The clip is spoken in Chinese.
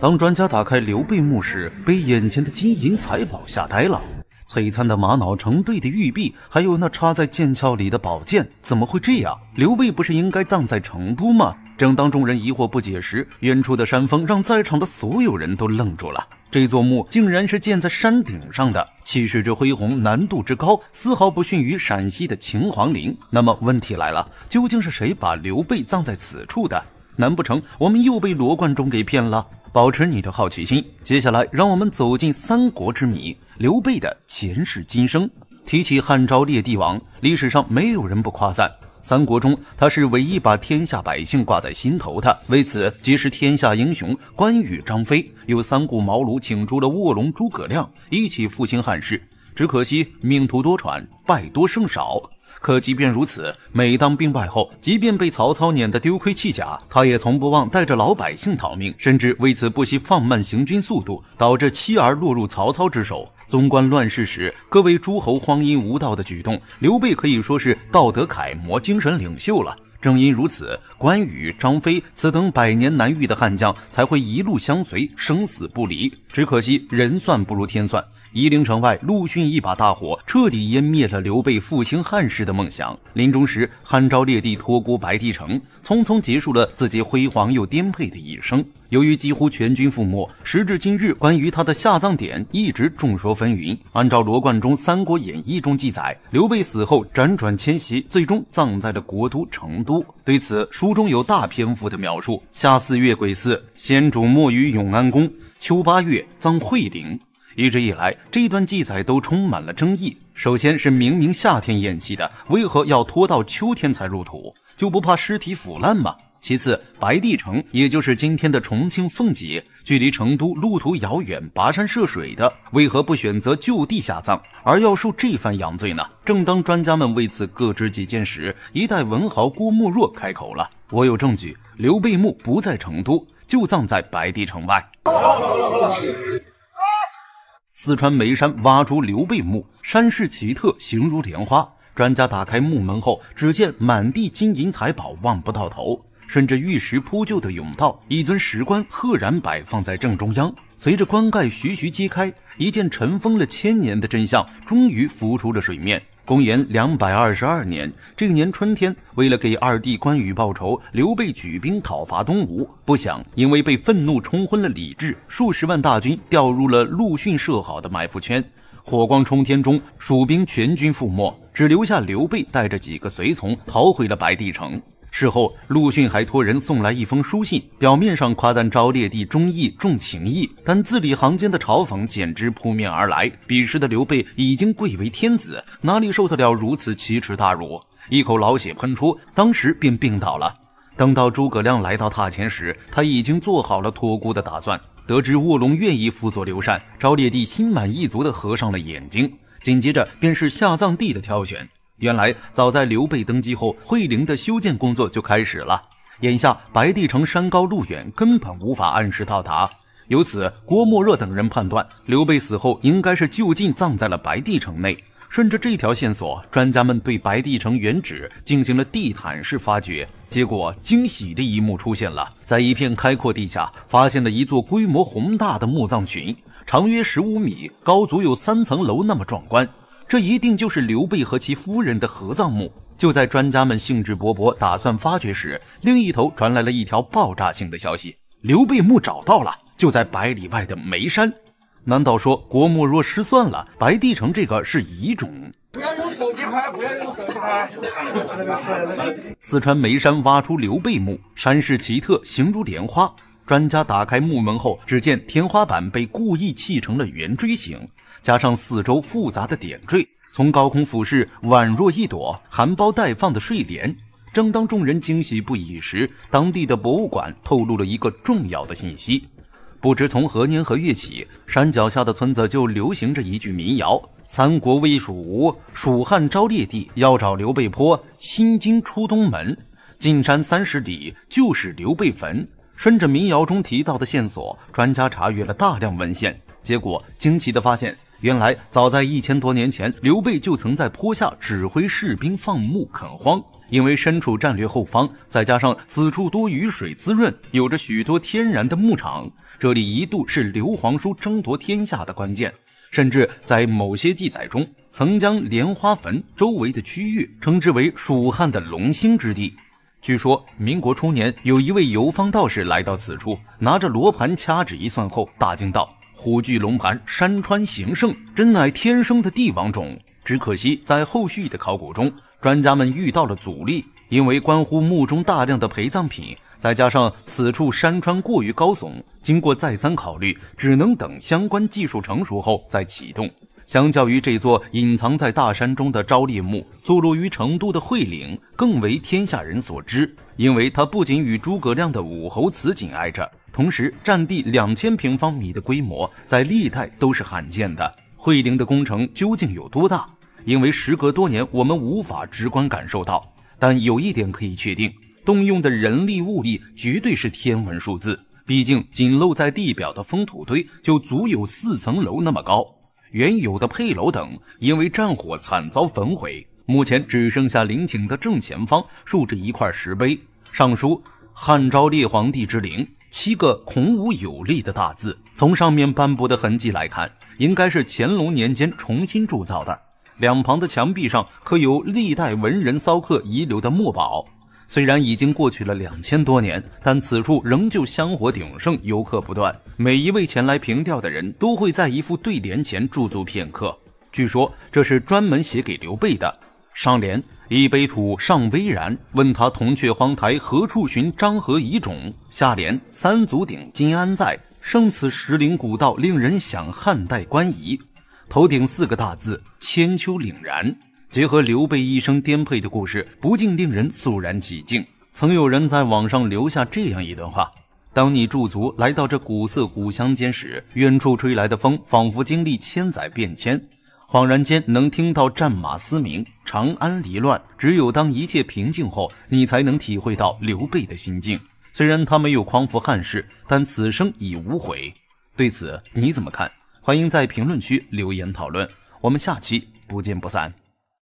当专家打开刘备墓时，被眼前的金银财宝吓呆了。璀璨的玛瑙、成对的玉璧，还有那插在剑鞘里的宝剑，怎么会这样？刘备不是应该葬在成都吗？正当众人疑惑不解时，远处的山峰让在场的所有人都愣住了。这座墓竟然是建在山顶上的，气势之恢宏，难度之高，丝毫不逊于陕西的秦皇陵。那么问题来了，究竟是谁把刘备葬在此处的？难不成我们又被罗贯中给骗了？保持你的好奇心，接下来让我们走进三国之谜，刘备的前世今生。提起汉昭烈帝王，历史上没有人不夸赞。三国中，他是唯一把天下百姓挂在心头的。为此，即使天下英雄关羽、张飞，又三顾茅庐请出了卧龙诸葛亮，一起复兴汉室。只可惜命途多舛，败多胜少。可即便如此，每当兵败后，即便被曹操撵得丢盔弃甲，他也从不忘带着老百姓逃命，甚至为此不惜放慢行军速度，导致妻儿落入曹操之手。纵观乱世时各位诸侯荒淫无道的举动，刘备可以说是道德楷模、精神领袖了。正因如此，关羽、张飞此等百年难遇的悍将才会一路相随，生死不离。只可惜人算不如天算。夷陵城外，陆逊一把大火彻底湮灭了刘备复兴汉室的梦想。临终时，汉昭烈帝托孤白帝城，匆匆结束了自己辉煌又颠沛的一生。由于几乎全军覆没，时至今日，关于他的下葬点一直众说纷纭。按照罗贯中《三国演义》中记载，刘备死后辗转迁徙，最终葬在了国都成都。对此，书中有大篇幅的描述：夏四月癸巳，先主没于永安宫；秋八月，葬惠陵。一直以来，这段记载都充满了争议。首先是明明夏天宴气的，为何要拖到秋天才入土？就不怕尸体腐烂吗？其次，白帝城也就是今天的重庆奉节，距离成都路途遥远，跋山涉水的，为何不选择就地下葬，而要受这番洋罪呢？正当专家们为此各执己见时，一代文豪郭沫若开口了：“我有证据，刘备墓不在成都，就葬在白帝城外。”四川眉山挖出刘备墓，山势奇特，形如莲花。专家打开墓门后，只见满地金银财宝，望不到头。顺着玉石铺就的甬道，一尊石棺赫然摆放在正中央。随着棺盖徐徐揭开，一件尘封了千年的真相终于浮出了水面。公元两百二十二年，这年春天，为了给二弟关羽报仇，刘备举兵讨伐东吴。不想因为被愤怒冲昏了理智，数十万大军掉入了陆逊设好的埋伏圈。火光冲天中，蜀兵全军覆没，只留下刘备带着几个随从逃回了白帝城。事后，陆逊还托人送来一封书信，表面上夸赞昭烈帝忠义重情义，但字里行间的嘲讽简直扑面而来。彼时的刘备已经贵为天子，哪里受得了如此奇耻大辱？一口老血喷出，当时便病倒了。等到诸葛亮来到榻前时，他已经做好了托孤的打算。得知卧龙愿意辅佐刘禅，昭烈帝心满意足的合上了眼睛，紧接着便是下葬地的挑选。原来，早在刘备登基后，惠陵的修建工作就开始了。眼下，白帝城山高路远，根本无法按时到达。由此，郭沫若等人判断，刘备死后应该是就近葬在了白帝城内。顺着这条线索，专家们对白帝城原址进行了地毯式发掘，结果惊喜的一幕出现了：在一片开阔地下，发现了一座规模宏大的墓葬群，长约十五米，高足有三层楼那么壮观。这一定就是刘备和其夫人的合葬墓。就在专家们兴致勃勃打算发掘时，另一头传来了一条爆炸性的消息：刘备墓找到了，就在百里外的眉山。难道说国沫若失算了？白帝城这个是遗种。不要用手机拍，不要用手机拍。四川眉山挖出刘备墓，山势奇特，形如莲花。专家打开木门后，只见天花板被故意砌成了圆锥形，加上四周复杂的点缀，从高空俯视，宛若一朵含苞待放的睡莲。正当众人惊喜不已时，当地的博物馆透露了一个重要的信息：不知从何年何月起，山脚下的村子就流行着一句民谣：“三国魏蜀吴，蜀汉昭烈帝。要找刘备坡，新京出东门，进山三十里，就是刘备坟。”顺着民谣中提到的线索，专家查阅了大量文献，结果惊奇地发现，原来早在一千多年前，刘备就曾在坡下指挥士兵放牧垦荒。因为身处战略后方，再加上此处多雨水滋润，有着许多天然的牧场，这里一度是刘皇叔争夺天下的关键。甚至在某些记载中，曾将莲花坟周围的区域称之为蜀汉的龙兴之地。据说民国初年，有一位游方道士来到此处，拿着罗盘掐指一算后，大惊道：“虎踞龙盘，山川形胜，真乃天生的帝王种。”只可惜在后续的考古中，专家们遇到了阻力，因为关乎墓中大量的陪葬品，再加上此处山川过于高耸，经过再三考虑，只能等相关技术成熟后再启动。相较于这座隐藏在大山中的昭烈墓，坐落于成都的会陵更为天下人所知，因为它不仅与诸葛亮的武侯祠紧挨着，同时占地两千平方米的规模在历代都是罕见的。会陵的工程究竟有多大？因为时隔多年，我们无法直观感受到。但有一点可以确定，动用的人力物力绝对是天文数字。毕竟，仅露在地表的封土堆就足有四层楼那么高。原有的配楼等，因为战火惨遭焚毁，目前只剩下陵寝的正前方竖着一块石碑，上书“汉昭烈皇帝之陵”七个孔武有力的大字。从上面斑驳的痕迹来看，应该是乾隆年间重新铸造的。两旁的墙壁上刻有历代文人骚客遗留的墨宝。虽然已经过去了两千多年，但此处仍旧香火鼎盛，游客不断。每一位前来凭吊的人都会在一副对联前驻足片刻。据说这是专门写给刘备的。上联：一杯土尚巍然，问他铜雀荒台何处寻张合遗冢。下联：三足鼎今安在？生死石陵古道令人想汉代官仪。头顶四个大字：千秋凛然。结合刘备一生颠沛的故事，不禁令人肃然起敬。曾有人在网上留下这样一段话：当你驻足来到这古色古香间时，远处吹来的风仿佛经历千载变迁，恍然间能听到战马嘶鸣。长安离乱，只有当一切平静后，你才能体会到刘备的心境。虽然他没有匡扶汉室，但此生已无悔。对此你怎么看？欢迎在评论区留言讨论。我们下期不见不散。